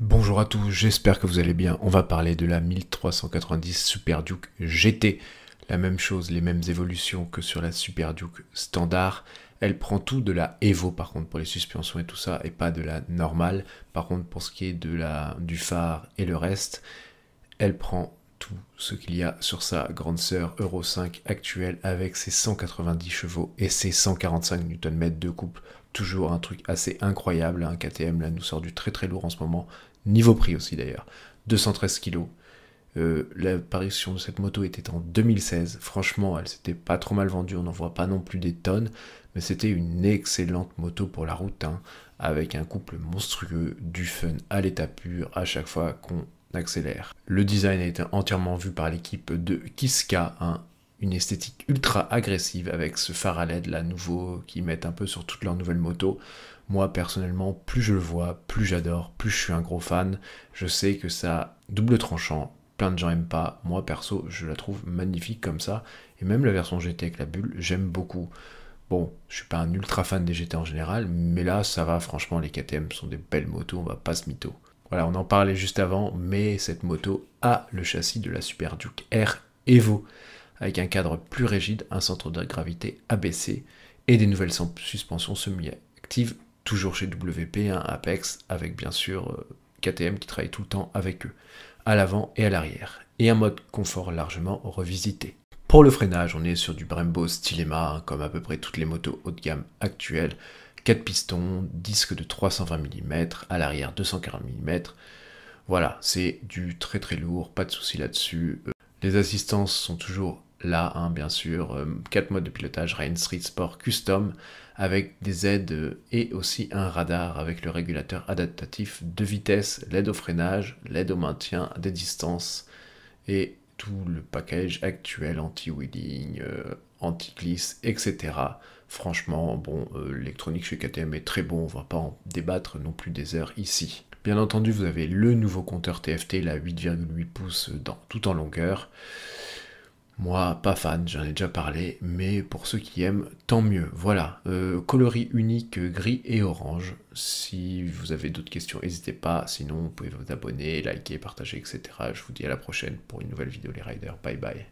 Bonjour à tous, j'espère que vous allez bien. On va parler de la 1390 Super Duke GT. La même chose, les mêmes évolutions que sur la Super Duke standard. Elle prend tout de la Evo par contre pour les suspensions et tout ça, et pas de la normale. Par contre pour ce qui est de la, du phare et le reste, elle prend tout ce qu'il y a sur sa grande sœur Euro 5 actuelle avec ses 190 chevaux et ses 145 Nm de couple toujours un truc assez incroyable. Un hein. KTM là nous sort du très très lourd en ce moment, niveau prix aussi d'ailleurs. 213 kg. L'apparition de cette moto était en 2016. Franchement, elle s'était pas trop mal vendue. On n'en voit pas non plus des tonnes, mais c'était une excellente moto pour la route, hein. avec un couple monstrueux, du fun à l'état pur à chaque fois qu'on accélère. Le design a été entièrement vu par l'équipe de Kiska, hein, une esthétique ultra agressive avec ce phare à LED là nouveau qui mettent un peu sur toutes leurs nouvelles motos. Moi personnellement, plus je le vois, plus j'adore, plus je suis un gros fan. Je sais que ça double tranchant, plein de gens aiment pas. Moi perso, je la trouve magnifique comme ça. Et même la version GT avec la bulle, j'aime beaucoup. Bon, je suis pas un ultra fan des GT en général, mais là ça va, franchement, les KTM sont des belles motos, on va pas se mytho. Voilà, on en parlait juste avant, mais cette moto a le châssis de la Super Duke R Evo avec un cadre plus rigide, un centre de gravité abaissé et des nouvelles suspensions semi-actives, toujours chez WP, un Apex, avec bien sûr euh, KTM qui travaille tout le temps avec eux, à l'avant et à l'arrière, et un mode confort largement revisité. Pour le freinage, on est sur du Brembo Stilema, hein, comme à peu près toutes les motos haut de gamme actuelles, 4 pistons, disque de 320 mm, à l'arrière 240 mm. Voilà, c'est du très très lourd, pas de souci là-dessus. Euh, les assistances sont toujours là, hein, bien sûr, euh, quatre 4 modes de pilotage Rain Street Sport Custom avec des aides et aussi un radar avec le régulateur adaptatif de vitesse, l'aide au freinage, l'aide au maintien des distances et tout le package actuel anti-wheeling, euh, anti-glisse, etc. Franchement, bon, euh, l'électronique chez KTM est très bon, on va pas en débattre non plus des heures ici. Bien entendu, vous avez le nouveau compteur TFT, la 8,8 pouces dans, tout en longueur. Moi, pas fan, j'en ai déjà parlé, mais pour ceux qui aiment, tant mieux. Voilà, euh, coloris unique gris et orange. Si vous avez d'autres questions, n'hésitez pas. Sinon, vous pouvez vous abonner, liker, partager, etc. Je vous dis à la prochaine pour une nouvelle vidéo les riders. Bye bye.